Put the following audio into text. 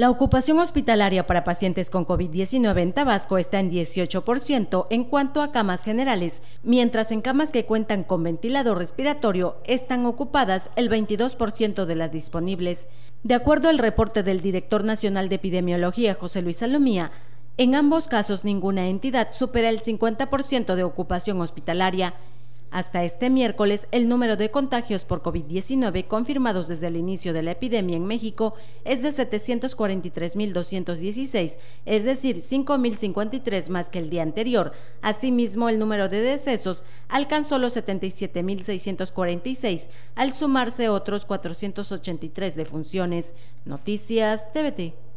La ocupación hospitalaria para pacientes con COVID-19 en Tabasco está en 18% en cuanto a camas generales, mientras en camas que cuentan con ventilador respiratorio están ocupadas el 22% de las disponibles. De acuerdo al reporte del director nacional de epidemiología José Luis Salomía, en ambos casos ninguna entidad supera el 50% de ocupación hospitalaria hasta este miércoles, el número de contagios por COVID-19 confirmados desde el inicio de la epidemia en México es de 743.216, es decir, 5.053 más que el día anterior. Asimismo, el número de decesos alcanzó los 77.646, al sumarse otros 483 defunciones. Noticias TVT.